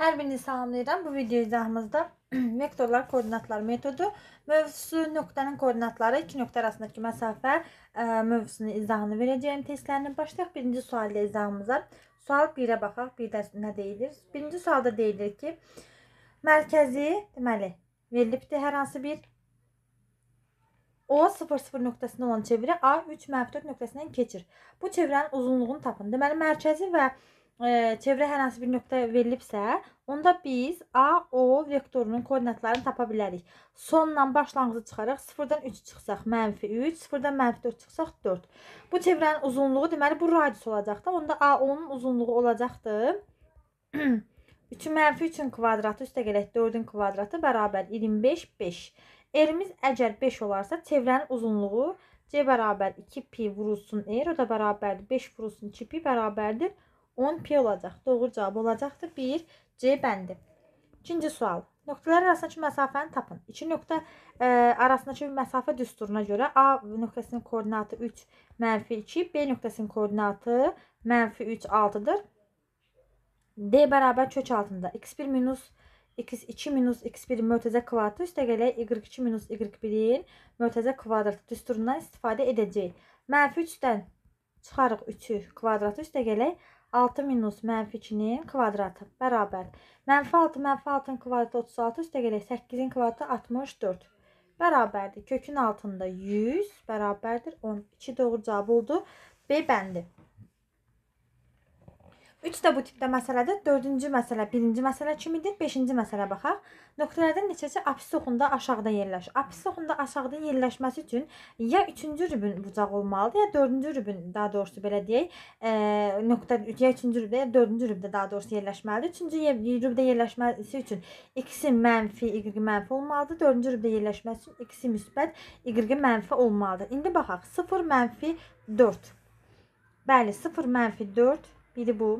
Hər birini salamlayıram. Bu video izahımızda vektorlar koordinatlar metodu mövzusu nöqtənin koordinatları iki nöqtə arasındakı məsafə ə, e, mövzusunun izahını verəcəyim. Testlərini başlayaq birinci sual ilə izahımıza. Sual 1-ə baxaq. 1-də nə deyilir? Birinci sualda deyilir ki, mərkəzi, deməli, verilibdir hər hansı bir O 00 nöqtəsində olan çevrə A 3 mənfi 4 nöqtəsindən keçir. Bu çevrənin uzunluğunu tapın. Deməli, mərkəzi və e, çevrə hər hansı bir nöqtə verilibsə, onda biz A, O vektorunun koordinatlarını tapa bilərik. Sonla başlanğıcı çıxaraq 0-dan 3 çıxsaq mənfi 3, 0-dan mənfi 4 çıxsaq 4. Bu çevrənin uzunluğu deməli bu radius olacaq da. Onda A, O-nun uzunluğu olacaqdır. 3-ün mənfi 3-ün kvadratı üstə gələk 4-ün kvadratı bərabər 25, 5. R-imiz əgər 5 olarsa çevrənin uzunluğu C bərabər 2 pi vurulsun R, o da bərabərdir 5 vurulsun 2 pi bərabərdir 10. 10P olacaq. Doğru cavab olacaqdır. 1. C bəndi. İkinci sual. Nöqtələr arasındakı məsafəni tapın. İki nöqtə e, arasındakı məsafə düsturuna görə A nöqtəsinin koordinatı 3, mənfi 2, B nöqtəsinin koordinatı mənfi 3, 6-dır. D bərabər kök altında x1 minus x2 minus x1 mötəzə kvadratı üstəgələ y2 minus y1-in mötəzə kvadratı düsturundan istifadə edəcəyik. Mənfi 3-dən çıxarıq 3-ü kvadratı üstəgələ 6 6 minus mənfi 2-nin kvadratı bərabər. Mənfi 6 mənfi 6-nın kvadratı 36 üstəgələk 8-in kvadratı 64 bərabərdir. Kökün altında 100 bərabərdir 12 doğru cavab oldu. B bəndi. 3 də bu tipdə məsələdir. 4-cü məsələ 1-ci məsələ kimidir. 5-ci məsələ baxaq. Nöqtələrdən neçəsi apis oxunda aşağıda yerləşir. Apis oxunda aşağıda yerləşməsi üçün ya 3-cü rübün bucaq olmalıdır, ya 4-cü rübün, daha doğrusu belə deyək, e, nöqtə ya 3-cü rübdə, ya 4-cü rübdə daha doğrusu yerləşməlidir. 3-cü rübdə yerləşməsi üçün x-in mənfi, y-in mənfi olmalıdır. 4-cü rübdə yerləşməsi üçün x-i müsbət, y-in mənfi olmalıdır. İndi baxaq. 0 mənfi 4. Bəli, 0 mənfi 4 biri bu.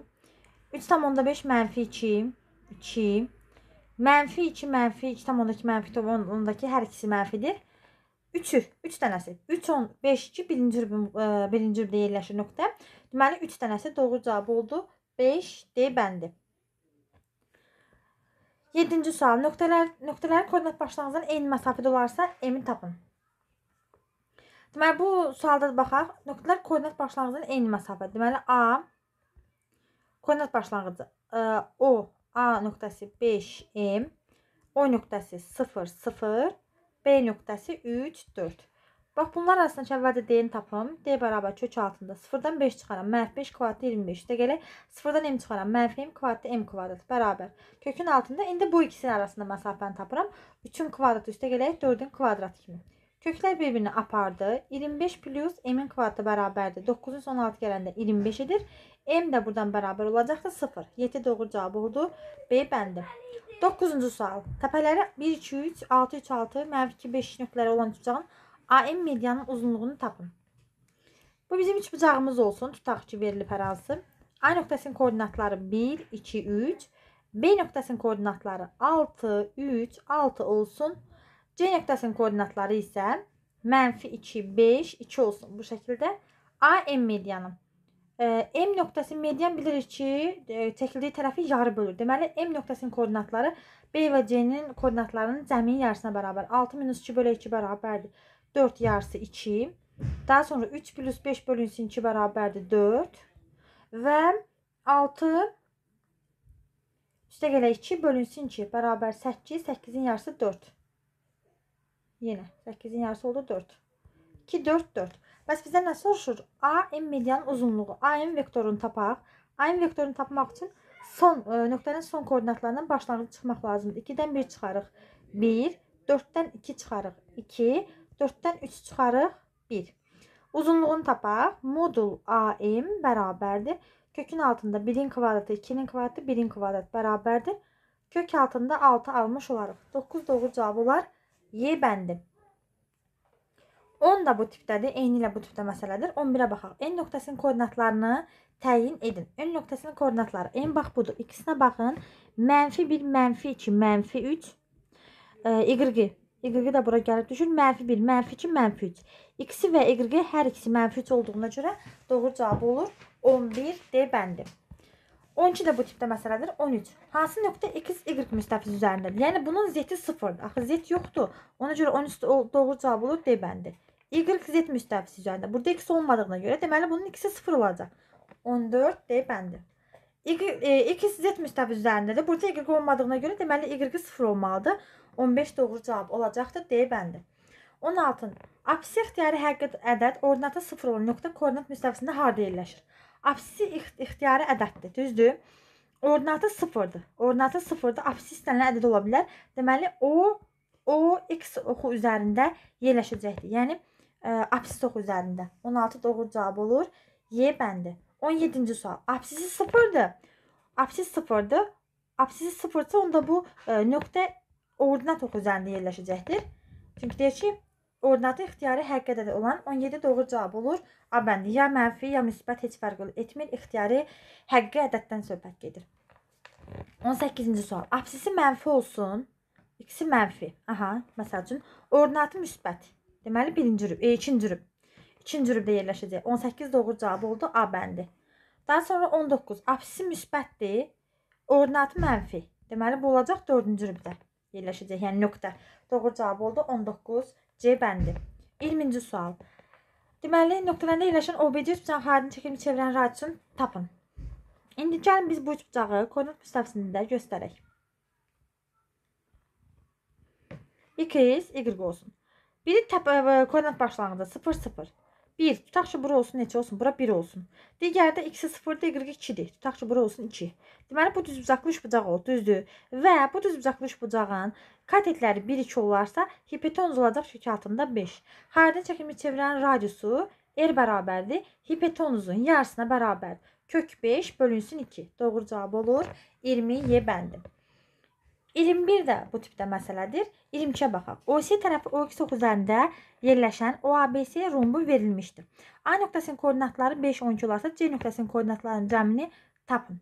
3,5 mənfi 2, 2, mənfi 2, mənfi 2,2, mənfi 10-dakı hər ikisi mənfidir. 3-ü, 3 dənəsi. 3, 10, 5, 2 birinci rübün, e, birinci rübdə yerləşir nöqtə. Deməli, 3 dənəsi doğru cavab oldu. 5 D bəndi. 7-ci sual. Nöqtələr, nöqtələrin koordinat başlanğıcından eyni məsafədə olarsa, M-i tapın. Deməli, bu sualda da baxaq. Nöqtələr koordinat başlanğıcından eyni məsafədə. Deməli, A koordinat başlanğıcı O A nöqtəsi 5M, O nöqtəsi 0 0, B nöqtəsi 3 4. Bax bunlar arasında əvvəldə D-ni tapım. D bərabər kök altında 0-dan 5 çıxaram. Mənfi 5 kvadratı 25. Də gələk 0-dan m çıxaram. Mənfi m kvadratı m kvadrat bərabər. Kökün altında indi bu ikisinin arasında məsafəni tapıram. 3-ün kvadratı üstə gələk 4-ün kvadratı kimi. Köklər bir-birini apardı. 25 plus m-in kvadratı bərabərdir. 9-un son 6 gələndə 25 edir. M də buradan bərabər olacaqdır 0. 7 doğru cavab oldu. B bəndi. 9-cu sual. Təpələri 1, 2, 3, 6, 3, 6, mənfi 2, 5 nöqtələri olan bucağın AM medianın uzunluğunu tapın. Bu bizim üç bucağımız olsun. Tutaq ki, verilib hər hansı. A nöqtəsinin koordinatları 1, 2, 3. B nöqtəsinin koordinatları 6, 3, 6 olsun. C nöqtəsinin koordinatları isə mənfi 2, 5, 2 olsun. Bu şəkildə AM medianı. M nöqtəsi median bilirik ki, çəkildiyi tərəfi yarı bölür. Deməli M nöqtəsinin koordinatları B və C-nin koordinatlarının cəmi yarısına bərabər. 6-2 bölü 2 bərabərdir 4 yarısı 2. Daha sonra 3 plus 5 bölü 2 bərabərdir 4. Və 6 üstə gələ 2 bölü 2 bərabər 8. 8-in yarısı 4. Yenə 8-in yarısı oldu 4. 2, 4, 4. Bəs bizdən nə soruşur? AM medianın uzunluğu. AM vektorunu tapaq. AM vektorunu tapmaq üçün son ə, e, nöqtənin son koordinatlarından başlanğıc çıxmaq lazımdır. 2-dən 1 çıxarıq. 1, 4-dən 2 çıxarıq. 2, 4-dən 3 çıxarıq. 1. Uzunluğunu tapaq. Modul AM bərabərdir. Kökün altında 1-in kvadratı, 2-nin kvadratı, 1-in kvadratı bərabərdir. Kök altında 6 almış olarıq. 9 doğru cavab olar. Y bəndi. 10 da bu tipdədir. Eyni ilə bu tipdə məsələdir. 11-ə baxaq. N nöqtəsinin koordinatlarını təyin edin. N nöqtəsinin koordinatları. N bax budur. İkisinə baxın. Mənfi 1, mənfi 2, mənfi 3. E, y, Y də bura gəlib düşür. Mənfi 1, mənfi 2, mənfi 3. X və Y hər ikisi mənfi 3 olduğuna görə doğru cavab olur. 11 D bəndi. 12 də bu tipdə məsələdir. 13. Hansı nöqtə x, y müstəfiz üzərindədir? Yəni bunun z-i 0-dır. Axı z yoxdur. Ona görə 13 doğru cavab olur D bəndi. Y-Z müstəvisi üzərində. Burada x olmadığına görə deməli bunun ikisi 0 olacaq. 14 D bəndi. Y, e, x Z müstəvisi üzərində də burada y olmadığına görə deməli y 0 olmalıdır. 15 doğru cavab olacaqdır D bəndi. 16. Apsi ixtiyari həqiqət ədəd ordinata 0 olan nöqtə koordinat müstəvisində harda yerləşir? Apsi ixtiyari ədəddir, düzdür? Ordinatı 0-dır. Ordinatı 0-dır. Apsi istənilən ədəd ola bilər. Deməli o o x oxu üzərində yerləşəcəkdir. Yəni absis oxu üzərində. 16 doğru cavab olur. Y bəndi. 17-ci sual. Absisi 0-dır. Absis 0-dır. Absisi 0-sa onda bu ə, e, nöqtə ordinat oxu üzərində yerləşəcəkdir. Çünki deyir ki, ordinatın ixtiyari həqiqətdə də olan 17 doğru cavab olur. A bəndi ya mənfi, ya müsbət heç fərq etmir. İxtiyari həqiqi ədəddən söhbət gedir. 18-ci sual. Absisi mənfi olsun. İkisi mənfi. Aha, məsəl üçün ordinatı müsbət. Deməli birinci rüb, e, ikinci rüb. İkinci rübdə yerləşəcək. 18 doğru cavab oldu A bəndi. Daha sonra 19. Absisi müsbətdir. Ordinatı mənfi. Deməli bu olacaq 4-cü rübdə yerləşəcək. Yəni nöqtə. Doğru cavab oldu 19 C bəndi. 20-ci sual. Deməli nöqtələrində yerləşən OBC üçbucağın xarici çəkilmiş çevirən radiusunu tapın. İndi gəlin biz bu üçbucağı koordinat müstəvisində göstərək. 2x y olsun. Biri təpə, e, koordinat başlanğıcı 0 0. 1. Tutaq ki, bura olsun neçə olsun? Bura 1 olsun. Digəri də x-i 0-dır, y-i 2-dir. Tutaq ki, bura olsun 2. Deməli, bu düzbucaqlı üçbucaq oldu, düzdür? Və bu düzbucaqlı üçbucağın katetləri 1-2 olarsa, hipotenuz olacaq çünki altında 5. Xaricdən çəkilmiş çevirənin radiusu r bərabərdir. Hipotenuzun yarısına bərabər. Kök 5 bölünsün 2. Doğru cavab olur 20 y bəndi. 21 də bu tipdə məsələdir. 22-yə baxaq. OC tərəfi OX üzərində yerləşən OABS rombu verilmişdir. A nöqtəsinin koordinatları 5-12 olarsa, C nöqtəsinin koordinatlarının cəmini tapın.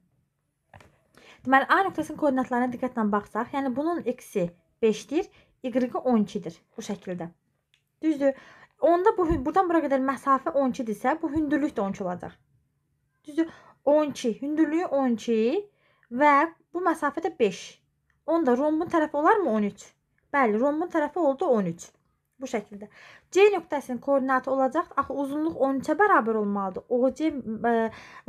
Deməli, A nöqtəsinin koordinatlarına diqqətlə baxsaq, yəni bunun x-i 5-dir, y-i 12-dir bu şəkildə. Düzdür? Onda bu burdan bura qədər məsafə 12-dirsə, bu hündürlük də 12 olacaq. Düzdür? 12, hündürlüyü 12 və bu məsafə də 5. Onda rombun tərəfi olarmı 13? Bəli, rombun tərəfi oldu 13. Bu şəkildə. C nöqtəsinin koordinatı olacaq. Axı uzunluq 13-ə bərabər olmalıdır. OC e,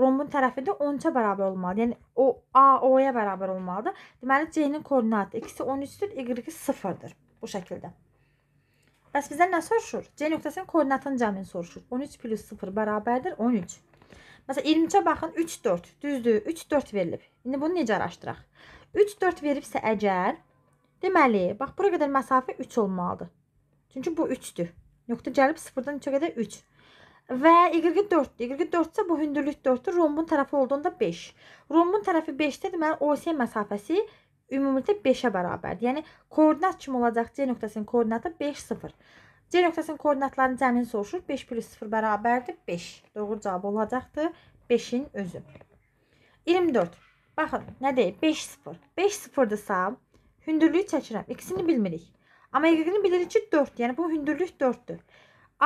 rombun tərəfi də 13-ə bərabər olmalıdır. Yəni o AO-ya bərabər olmalıdır. Deməli C-nin koordinatı ikisi 13-dür, Y-i 0-dır. Bu şəkildə. Bəs bizdən nə soruşur? C nöqtəsinin koordinatının cəmini soruşur. 13 plus 0 bərabərdir 13. Məsələn 23-ə baxın 3 4. Düzdür? 3 4 verilib. İndi bunu necə araşdıraq? 3, 4 veribsə əgər, deməli, bax, bura qədər məsafə 3 olmalıdır. Çünki bu 3-dür. Nöqtə gəlib 0-dan 3-ə qədər 3. Və y-i 4-dür. Y-i 4-sə bu hündürlük 4-dür. Rombun tərəfi olduğunda 5. Rombun tərəfi 5-də deməli, OC məsafəsi ümumilikdə 5-ə bərabərdir. Yəni, koordinat kimi olacaq? C nöqtəsinin koordinatı 5, 0. C nöqtəsinin koordinatlarının cəmini soruşur. 5 plus 0 bərabərdir 5. Doğru cavab olacaqdır 5-in özü. 24. Baxın, nə deyib? 5-0. 5-0-dırsa, hündürlüyü çəkirəm. İkisini bilmirik. Amma yəqin bilirik ki, 4. Yəni bu hündürlük 4-dür.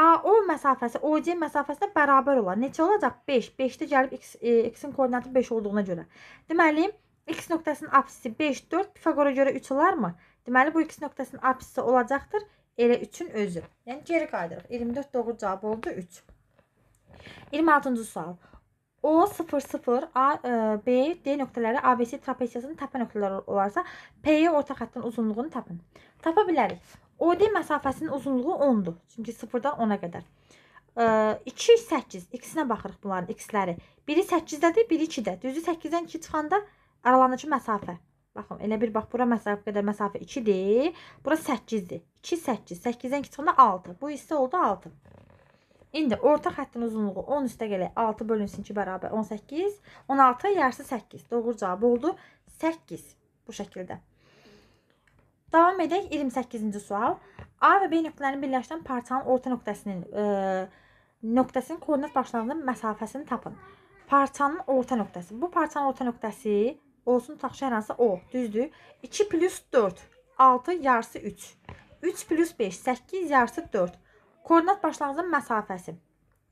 AO məsafəsi OC məsafəsinə bərabər olar. Neçə olacaq? 5. 5-də gəlib x e, x-in koordinatı 5 olduğuna görə. Deməli, x nöqtəsinin apsisi 5, 4 Pifaqora görə 3 olarmı? Deməli, bu x nöqtəsinin apsisi olacaqdır elə 3-ün özü. Yəni geri qayıdırıq. 24 doğru cavab oldu 3. 26-cı sual. O 0 0 A e, B D nöqtələri ABC trapesiyasının təpə nöqtələri olarsa, P-yə orta xəttin uzunluğunu tapın. Tapa bilərik. OD məsafəsinin uzunluğu 10-dur. Çünki 0-dan 10-a qədər. E, 2 8 ikisinə baxırıq bunların x-ləri. Biri 8-dədir, biri 2-də. Düzü 8-dən 2 çıxanda aralanıcı məsafə. Baxın, elə bir bax bura məsafə qədər məsafə 2-dir. Bura 8-dir. 2 8. 8-dən 2 çıxanda 6. Bu hissə oldu 6. İndi orta xəttin uzunluğu 10 üstə gələk 6 bölünsün ki, bərabər 18. 16 yarısı 8. Doğru cavab oldu 8 bu şəkildə. Davam edək 28-ci sual. A və B nöqtələrinin birləşən parçanın orta nöqtəsinin e, nöqtəsinin koordinat başlanğıcının məsafəsini tapın. Parçanın orta nöqtəsi. Bu parçanın orta nöqtəsi olsun tutaq ki, hər hansı O, düzdür? 2 + 4 6 yarısı 3. 3 + 5 8 yarısı 4. Koordinat başlanğıcının məsafəsi.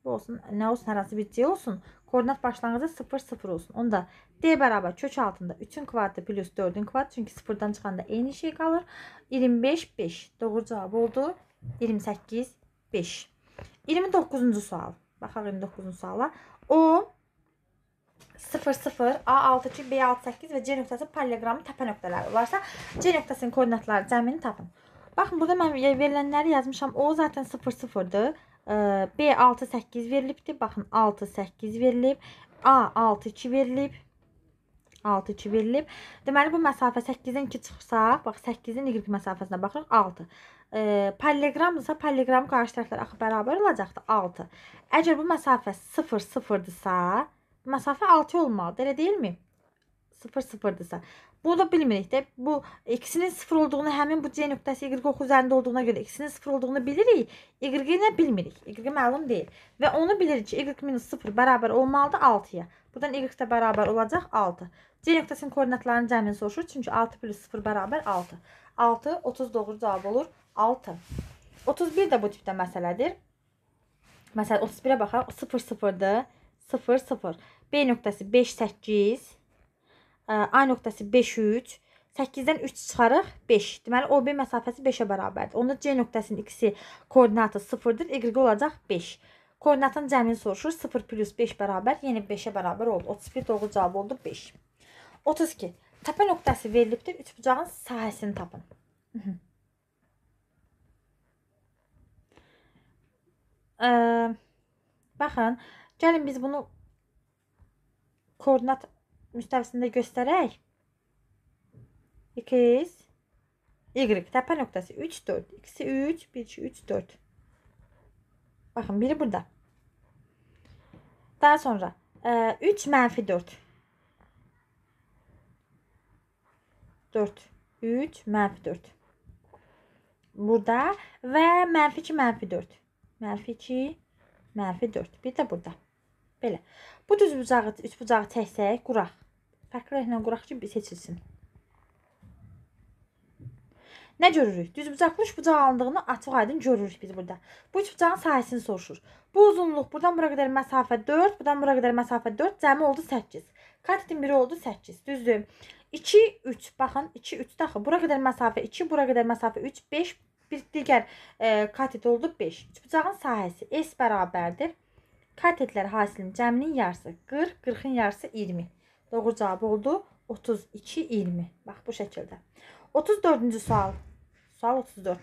Bu olsun, nə olsun, hər hansı bir C olsun. Koordinat başlanğıcı 0, 0 olsun. Onu da D bərabər kök altında 3-ün kvadratı plus 4-ün kvadratı. Çünki 0-dan çıxanda eyni şey qalır. 25, 5. Doğru cavab oldu. 28, 5. 29-cu sual. Baxaq 29-cu suala. O 0, 0, A6, 2, B6, 8 və C nöqtəsi paraleqramın təpə nöqtələri olarsa, C nöqtəsinin koordinatları cəmini tapın. Baxın, burada mən verilənləri yazmışam. O zaten 0-0-dır. B 6-8 verilibdir. Baxın, 6-8 verilib. A 6-2 verilib. 6-2 verilib. Deməli, bu məsafə 8-dən 2 çıxsa, bax, 8-dən Y məsafəsinə baxırıq, 6. E, Palleqramdırsa, palleqram qarşı tərəflər axı bərabər olacaqdı, 6. Əgər bu məsafə 0-0-dırsa, məsafə 6 olmalıdır, elə deyilmi? 0-0-dırsa. Bunu bilmirik də. Bu x-nin 0 olduğunu, həmin bu c nöqtəsi y-oxu üzərində olduğuna görə x-nin 0 olduğunu bilirik. Y-i nə bilmirik. Y məlum deyil. Və onu bilirik ki, y-0 bərabər olmalıdır 6-ya. Buradan y də bərabər olacaq 6. C nöqtəsinin koordinatlarının cəmini soruşur. Çünki 6 plus 0 bərabər 6. 6, 30 doğru cavab olur. 6. 31 də bu tipdə məsələdir. Məsələn, 31-ə baxaq. 0, 0-dır. 0, 0. B nöqtəsi 5, 8. A nöqtəsi 5, 3. 8-dən 3 çıxarıq 5. Deməli OB məsafəsi 5-ə bərabərdir. Onda C nöqtəsinin ikisi koordinatı 0-dır. Y olacaq 5. Koordinatın cəmini soruşur. 0 plus 5 bərabər, yəni 5-ə bərabər oldu. 31 doğru cavab oldu 5. 32. Təpə nöqtəsi verilibdir. Üçbucağın sahəsini tapın. Ə, baxın, gəlin biz bunu koordinat müstəvisində göstərək. X Y təpə nöqtəsi 3 4. İkisi 3, 1 2 3 4. Baxın, biri burada. Daha sonra 3 e, mənfi 4. 4. 3 mənfi 4. Burada və mənfi 2 mənfi 4. Mənfi 2 mənfi 4. Bir də burada. Belə. Bu düz bucağı, üç bucağı çəksək, quraq. Fərqli rənglə quraq ki, seçilsin. Nə görürük? Düzbucaqlı üç bucaq alındığını açıq-aydın görürük biz burada. Bu üç bucağın sahəsini soruşur. Bu uzunluq buradan bura qədər məsafə 4, buradan bura qədər məsafə 4, cəmi oldu 8. Katetin biri oldu 8, düzdür? 2 3, baxın 2 3 daxı. Bura qədər məsafə 2, bura qədər məsafə 3, 5 bir digər e, katet oldu 5. Üçbucağın sahəsi S bərabərdir. Katetlər hasilinin cəminin yarısı 40, 40-ın yarısı 20. Doğru cavab oldu 32 20. Bax bu şəkildə. 34-cü sual. Sual 34.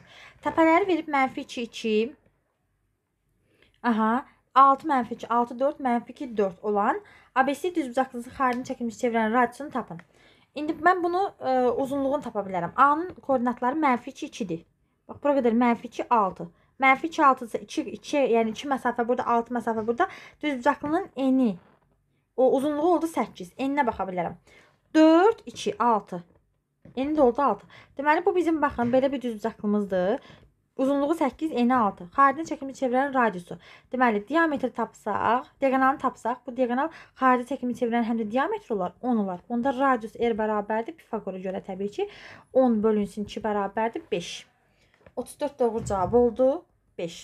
Təpələri verib mənfi 2 2. Aha. 6 mənfi 2, 6 4, mənfi 2 4 olan ABC düzbucaqlısı xarici çəkilmiş çevrənin radiusunu tapın. İndi mən bunu ə, e, uzunluğunu tapa bilərəm. A-nın koordinatları mənfi 2 2-dir. Bax bura qədər mənfi 2 6. Mənfi 2 6 isə 2 2, yəni 2 məsafə burada, 6 məsafə burada. Düzbucaqlının eni O uzunluğu oldu 8. Eninə baxa bilərəm. 4, 2, 6. Eni də oldu 6. Deməli, bu bizim, baxın, belə bir düzcaqlımızdır. Uzunluğu 8, eni 6. Xarici çəkimi çevirən radiusu. Deməli, diametr tapsaq, diagonalını tapsaq, bu diagonal xarici çəkimi çevirən həm də diametr olar, 10 olar. Onda radius r bərabərdir, Pifagora görə təbii ki, 10 bölünsün 2 bərabərdir, 5. 34 doğru cavab oldu, 5.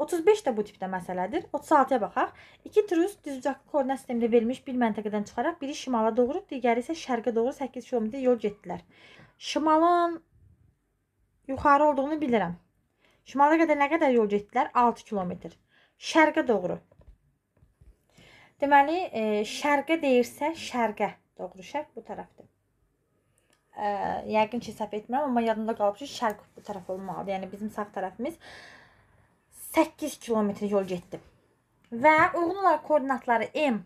35 də bu tipdə məsələdir. 36-ya baxaq. 2 trus düzcaqlı koordinat sistemində verilmiş bir məntəqədən çıxaraq biri şimala doğru, digəri isə şərqə doğru 8 km yol getdilər. Şimalın yuxarı olduğunu bilirəm. Şimala qədər nə qədər yol getdilər? 6 km. Şərqə doğru. Deməli, e, şərqə deyirsə, şərqə doğru şərq bu tərəfdir. E, yəqin ki, səhv etmirəm, amma yadımda qalıb ki, şərq bu tərəf olmalıdır. Yəni bizim sağ tərəfimiz 8 kilometr yol getdim. Və uyğun olaraq koordinatları M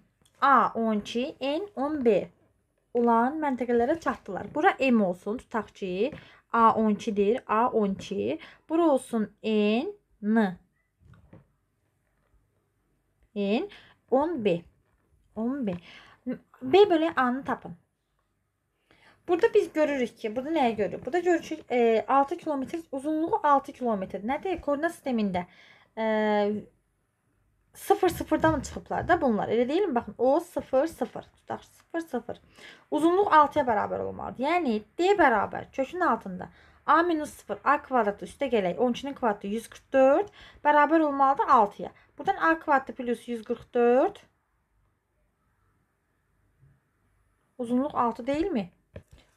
A 12, N 11 olan məntəqələrə çatdılar. Bura M olsun, tutaq ki, A 12-dir, A 12. Bura olsun N, N. N 10B. 10B. B bölü A-nı tapın. Burada biz görürük ki, burada nəyə görürük? Burada görürük e, 6 kilometr, uzunluğu 6 kilometr. Nədir? Koordinat sistemində e, sıfır sıfırdan çıxıblar da bunlar. Elə deyilmi? Baxın, o sıfır sıfır. Tutaq sıfır sıfır. Uzunluq 6-ya bərabər olmalıdır. Yəni, D bərabər kökün altında. A minus 0, A kvadratı üstə gələk. 12-nin kvadratı 144 bərabər olmalıdır 6-ya. Buradan A kvadratı plus 144 uzunluq 6 deyilmi?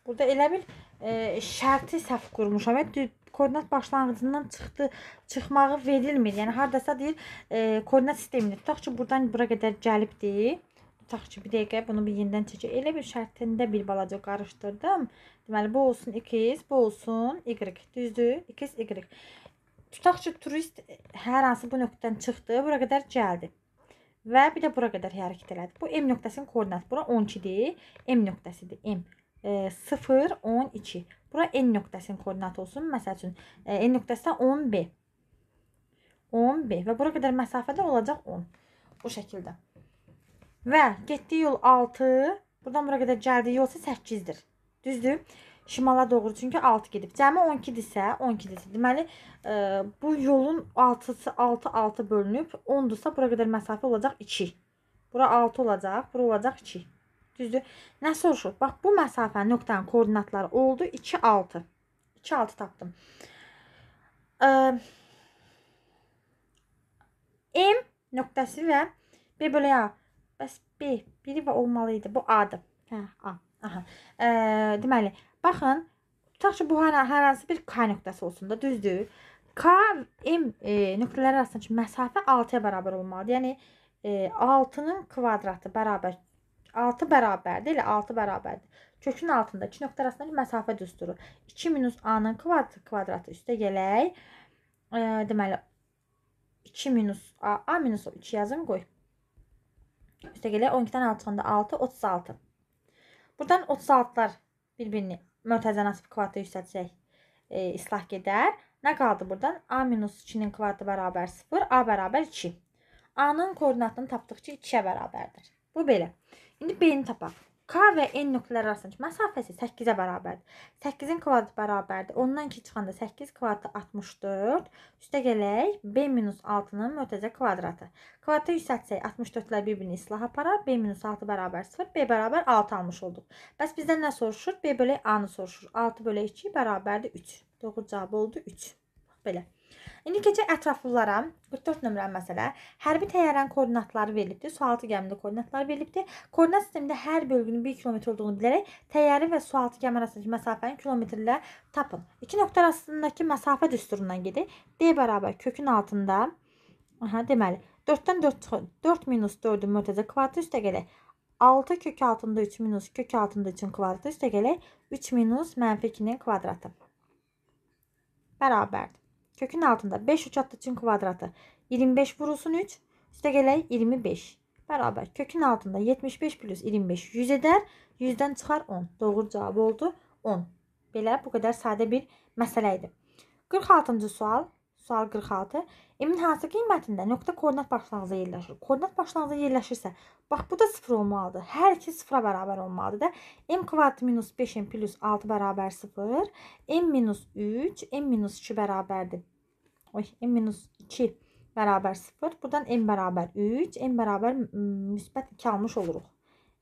Burada elə bil e, şərti səhv qurmuşam. Hə, Düz, koordinat başlanğıcından çıxdı, çıxmağı verilmir. Yəni hardasa deyir, e, koordinat sistemini tutaq ki, buradan bura qədər gəlibdi. Tutaq ki, bir dəqiqə bunu bir yenidən çəkək. Elə bir şərtində bir balaca qarışdırdım. Deməli bu olsun x, bu olsun y. Düzdür? x y. Tutaq ki, turist hər hansı bu nöqtədən çıxdı, bura qədər gəldi. Və bir də bura qədər hərəkət elədi. Bu M nöqtəsinin koordinatı bura 12-dir. M nöqtəsidir. M e, 0, 12. Bura N nöqtəsinin koordinatı olsun. Məsəl üçün e, N nöqtəsi 10B. 10B və bura qədər məsafədə olacaq 10. Bu şəkildə. Və getdiyi yol 6, buradan bura qədər gəldiyi yol isə 8-dir. Düzdür? Şimala doğru çünki 6 gedib. Cəmi 12-dirsə, 12-dirsə, deməli e, bu yolun 6-sı 6 6 bölünüb, 10-dursa bura qədər məsafə olacaq 2. Bura 6 olacaq, bura olacaq 2. Düzdür. Nə soruşur? Bax, bu məsafə nöqtənin koordinatları oldu 2, 6. 2, 6 tapdım. Ə, M nöqtəsi və B bölə A. Bəs B, biri və olmalı idi. Bu A-dır. Hə, A. Aha. Ə, deməli, baxın, tutaq ki, bu hər, hər hansı bir K nöqtəsi olsun da, düzdür. K, M e, nöqtələri arasındakı məsafə 6-ya bərabər olmalıdır. Yəni, e, 6-nın kvadratı bərabər 6 bərabərdir. Elə 6 bərabərdir. Kökün altında iki nöqtə arasındakı məsafə düsturu. 2 minus A-nın kvadratı, kvadratı üstə gələk. E, deməli, 2 minus A, A minus 2 yazım qoy. Üstə gələk 12-dən 6 çıxanda 6, 36. Buradan 36-lar bir-birini mötəzə nasib kvadratı yüksəltsək e, islah gedər. Nə qaldı buradan? A minus 2-nin kvadratı bərabər 0, A bərabər 2. A-nın koordinatını tapdıq ki, 2-yə bərabərdir. Bu belə. İndi B-ni tapaq. K və N nöqtələri arasındakı məsafəsi 8-ə bərabərdir. 8-in kvadratı bərabərdir. Ondan ki çıxanda 8 kvadratı 64. Üstə gələk B-6-nın mötəzə kvadratı. Kvadratı yüksəltsək 64-lər bir-birini islah aparar. B-6 bərabər 0. B bərabər 6 almış olduq. Bəs bizdən nə soruşur? B bölək A-nı soruşur. 6 bölək 2 bərabərdir 3. Doğru cavab oldu 3. Bax belə. İndi keçək ətraflılara. 44 nömrəli məsələ. Hərbi təyyarənin koordinatları verilibdir. Sualtı gəminin koordinatları verilibdir. Koordinat sistemində hər bölgünün 1 kilometr olduğunu bilərək təyyarə və sualtı gəmi arasındakı məsafəni kilometrlə tapın. İki nöqtə arasındakı məsafə düsturundan gedir. D bərabər kökün altında aha deməli 4-dən 4 çıxır. 4 minus 4-ün mötəzə kvadratı üstə gələk. 6 kök altında 3 minus kök altında 3-ün kvadratı üstə gələk. 3 minus mənfi 2-nin kvadratı. Bərabərdir. Kökün altında 5 3 attıçın kvadratı 25 vurulsun 3. Üste gelen 25. Beraber kökün altında 75 plus 25 100 eder. 100'dən çıxar 10. Doğru cavab oldu 10. Belə bu qədər sadə bir məsələ idi. 46-cı sual sual 46. M-in hansı qiymətində nöqtə koordinat başlanğıcı yerləşir? Koordinat başlanğıcı yerləşirsə, bax bu da 0 olmalıdır. Hər iki 0-a bərabər olmalıdır da. M kvadrat minus 5M plus 6 bərabər 0. M minus 3, M minus 2 bərabərdir. Oy, M minus 2 bərabər 0. Buradan M bərabər 3, M bərabər müsbət 2 almış oluruq.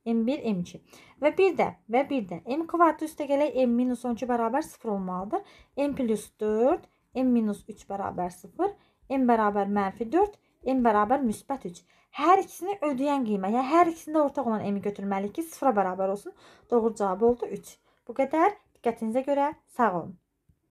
M1, M2. Və bir də, və bir də M kvadratı üstə gələk M minus 12 bərabər 0 olmalıdır. M plus 4, m minus 3 bərabər 0, m bərabər mənfi 4, m bərabər müsbət 3. Hər ikisini ödəyən qiymət, yəni hər ikisində ortaq olan m-i götürməliyik ki, 0-a bərabər olsun. Doğru cavab oldu 3. Bu qədər. Diqqətinizə görə sağ olun.